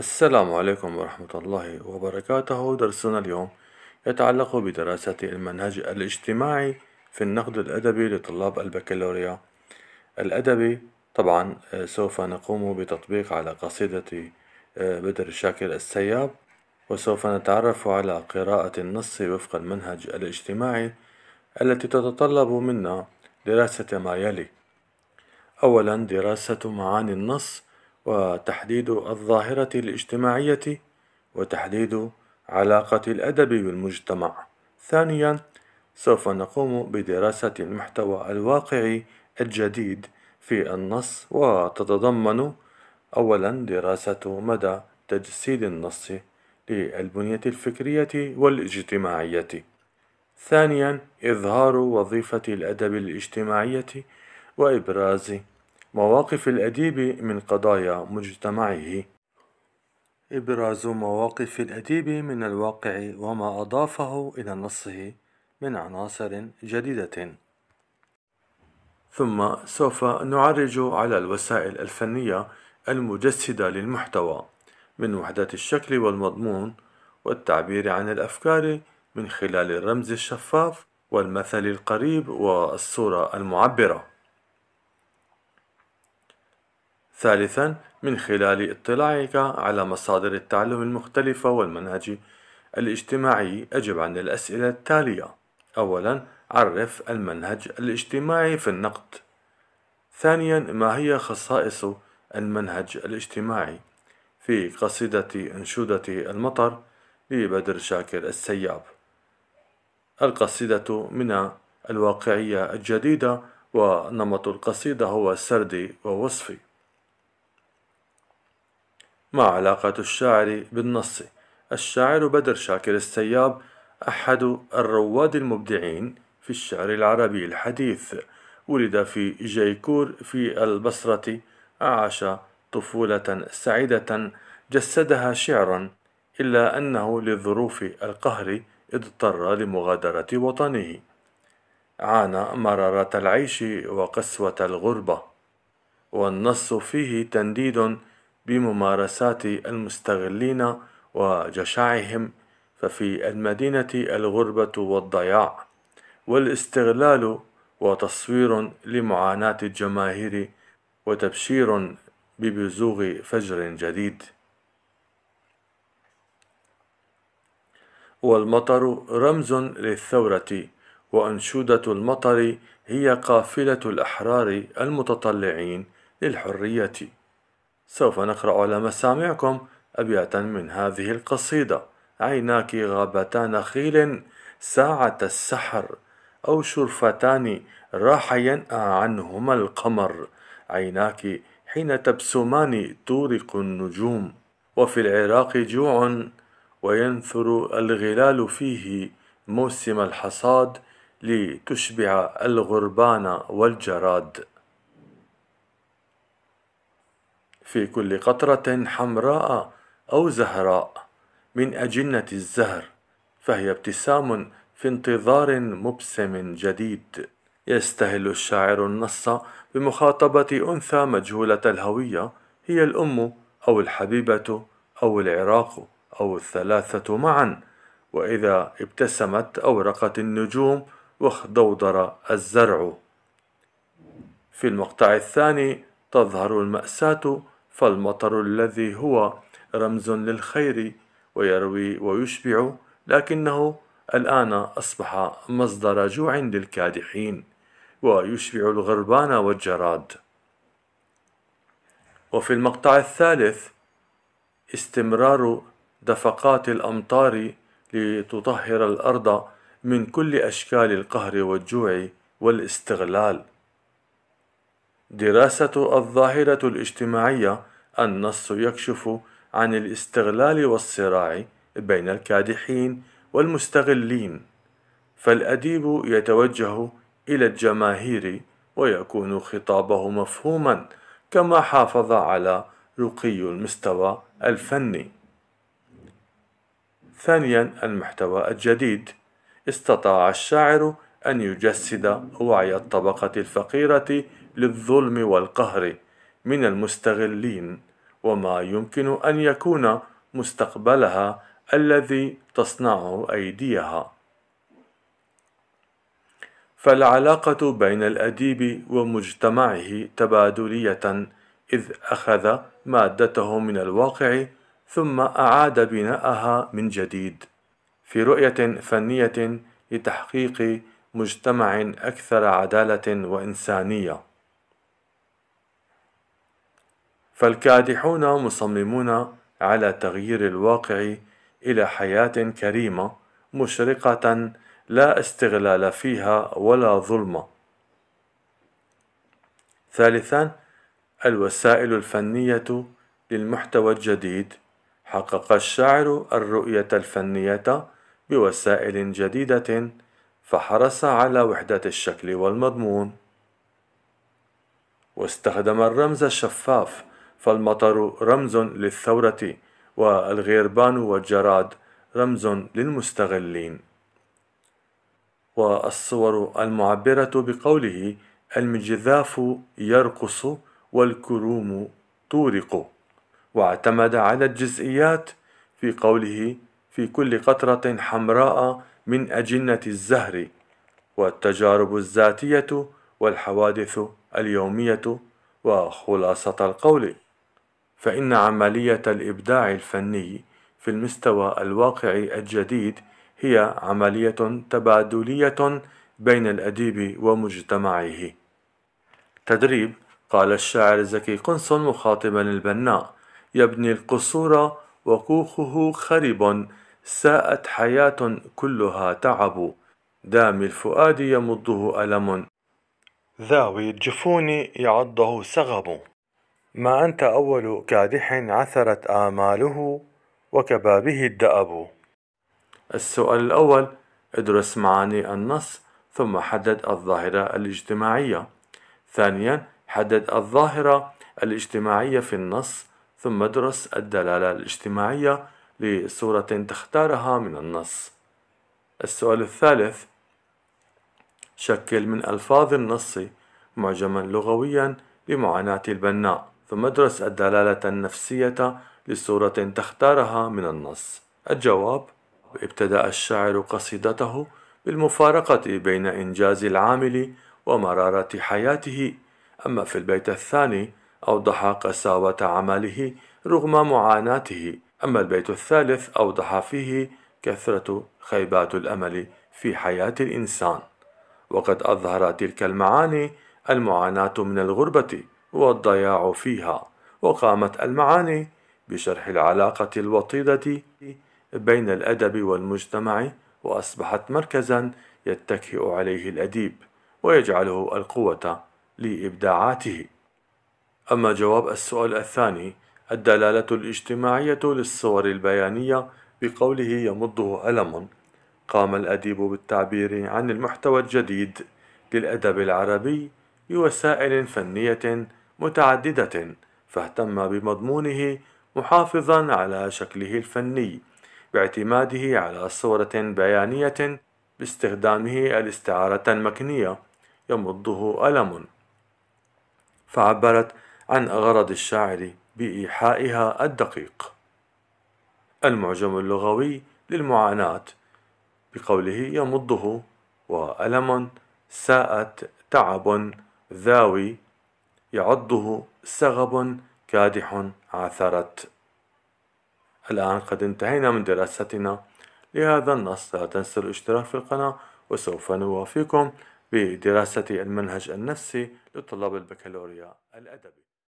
السلام عليكم ورحمة الله وبركاته درسنا اليوم يتعلق بدراسة المنهج الاجتماعي في النقد الأدبي لطلاب البكالوريا الأدبي طبعا آه، سوف نقوم بتطبيق على قصيدة آه، بدر شاكر السياب وسوف نتعرف على قراءة النص وفق المنهج الاجتماعي التي تتطلب منا دراسة ما يلي أولا دراسة معاني النص وتحديد الظاهرة الاجتماعية وتحديد علاقة الأدب بالمجتمع ثانيا سوف نقوم بدراسة المحتوى الواقعي الجديد في النص وتتضمن أولا دراسة مدى تجسيد النص للبنية الفكرية والاجتماعية ثانيا إظهار وظيفة الأدب الاجتماعية وإبراز مواقف الأديب من قضايا مجتمعه إبراز مواقف الأديب من الواقع وما أضافه إلى نصه من عناصر جديدة ثم سوف نعرج على الوسائل الفنية المجسدة للمحتوى من وحدات الشكل والمضمون والتعبير عن الأفكار من خلال الرمز الشفاف والمثل القريب والصورة المعبرة ثالثا من خلال اطلاعك على مصادر التعلم المختلفة والمنهج الاجتماعي أجب عن الأسئلة التالية أولا عرف المنهج الاجتماعي في النقد ثانيا ما هي خصائص المنهج الاجتماعي في قصيدة أنشودة المطر لبدر شاكر السياب القصيدة من الواقعية الجديدة ونمط القصيدة هو سردي ووصفي ما علاقة الشاعر بالنص؟ الشاعر بدر شاكر السياب أحد الرواد المبدعين في الشعر العربي الحديث ولد في جيكور في البصرة عاش طفولة سعيدة جسدها شعرا إلا أنه لظروف القهر اضطر لمغادرة وطنه عانى مرارة العيش وقسوة الغربة والنص فيه تنديد بممارسات المستغلين وجشعهم ففي المدينة الغربة والضياع والاستغلال وتصوير لمعاناة الجماهير وتبشير ببزوغ فجر جديد والمطر رمز للثورة وأنشودة المطر هي قافلة الأحرار المتطلعين للحرية سوف نقرأ على مسامعكم أبياتا من هذه القصيدة عيناك غابتا نخيل ساعة السحر أو شرفتان راح ينأى عنهما القمر عيناك حين تبسمان تورق النجوم وفي العراق جوع وينثر الغلال فيه موسم الحصاد لتشبع الغربان والجراد في كل قطرة حمراء أو زهراء من أجنة الزهر فهي ابتسام في انتظار مبسم جديد يستهل الشاعر النص بمخاطبة أنثى مجهولة الهوية هي الأم أو الحبيبة أو العراق أو الثلاثة معا وإذا ابتسمت أورقت النجوم واخدودر الزرع في المقطع الثاني تظهر المأساة فالمطر الذي هو رمز للخير ويروي ويشبع لكنه الآن أصبح مصدر جوع للكادحين ويشبع الغربان والجراد وفي المقطع الثالث استمرار دفقات الأمطار لتطهر الأرض من كل أشكال القهر والجوع والاستغلال دراسة الظاهرة الاجتماعية النص يكشف عن الاستغلال والصراع بين الكادحين والمستغلين فالأديب يتوجه إلى الجماهير ويكون خطابه مفهوما كما حافظ على رقي المستوى الفني ثانيا المحتوى الجديد استطاع الشاعر أن يجسد وعي الطبقة الفقيرة للظلم والقهر من المستغلين وما يمكن ان يكون مستقبلها الذي تصنعه ايديها فالعلاقه بين الاديب ومجتمعه تبادليه اذ اخذ مادته من الواقع ثم اعاد بناءها من جديد في رؤيه فنيه لتحقيق مجتمع اكثر عداله وانسانيه فالكادحون مصممون على تغيير الواقع إلى حياة كريمة مشرقة لا استغلال فيها ولا ظلم. ثالثا الوسائل الفنية للمحتوى الجديد حقق الشاعر الرؤية الفنية بوسائل جديدة فحرص على وحدة الشكل والمضمون واستخدم الرمز الشفاف فالمطر رمز للثورة والغيربان والجراد رمز للمستغلين والصور المعبرة بقوله المجذاف يرقص والكروم تورق واعتمد على الجزئيات في قوله في كل قطرة حمراء من أجنة الزهر والتجارب الذاتية والحوادث اليومية وخلاصة القول فإن عملية الإبداع الفني في المستوى الواقعي الجديد هي عملية تبادلية بين الأديب ومجتمعه. تدريب قال الشاعر زكي قنص مخاطبا البناء يبني القصور وكوخه خرب ساءت حياة كلها تعب دامي الفؤاد يمضه ألم ذاوي الجفون يعضه سغب ما أنت أول كادح عثرت آماله وكبابه الدأب السؤال الأول ادرس معاني النص ثم حدد الظاهرة الاجتماعية ثانيا حدد الظاهرة الاجتماعية في النص ثم ادرس الدلالة الاجتماعية لصورة تختارها من النص السؤال الثالث شكل من ألفاظ النص معجما لغويا لمعاناة البناء ثم ادرس الدلالة النفسية لصورة تختارها من النص الجواب ابتدأ الشاعر قصيدته بالمفارقة بين إنجاز العامل ومرارة حياته أما في البيت الثاني أوضح قساوة عمله رغم معاناته أما البيت الثالث أوضح فيه كثرة خيبات الأمل في حياة الإنسان وقد أظهر تلك المعاني المعاناة من الغربة والضياع فيها وقامت المعاني بشرح العلاقة الوطيدة بين الأدب والمجتمع وأصبحت مركزا يتكئ عليه الأديب ويجعله القوة لإبداعاته أما جواب السؤال الثاني الدلالة الاجتماعية للصور البيانية بقوله يمضه ألم قام الأديب بالتعبير عن المحتوى الجديد للأدب العربي بوسائل فنية متعددة فاهتم بمضمونه محافظا على شكله الفني باعتماده على صورة بيانية باستخدامه الاستعارة المكنية يمضه ألم فعبرت عن غرض الشاعر بإيحائها الدقيق المعجم اللغوي للمعاناة بقوله يمضه وألم ساءت تعب ذاوي يعضه سغب كادح عثرت الآن قد انتهينا من دراستنا لهذا النص لا تنسوا الاشتراك في القناة وسوف نوافيكم بدراسة المنهج النفسي لطلاب البكالوريا الأدبي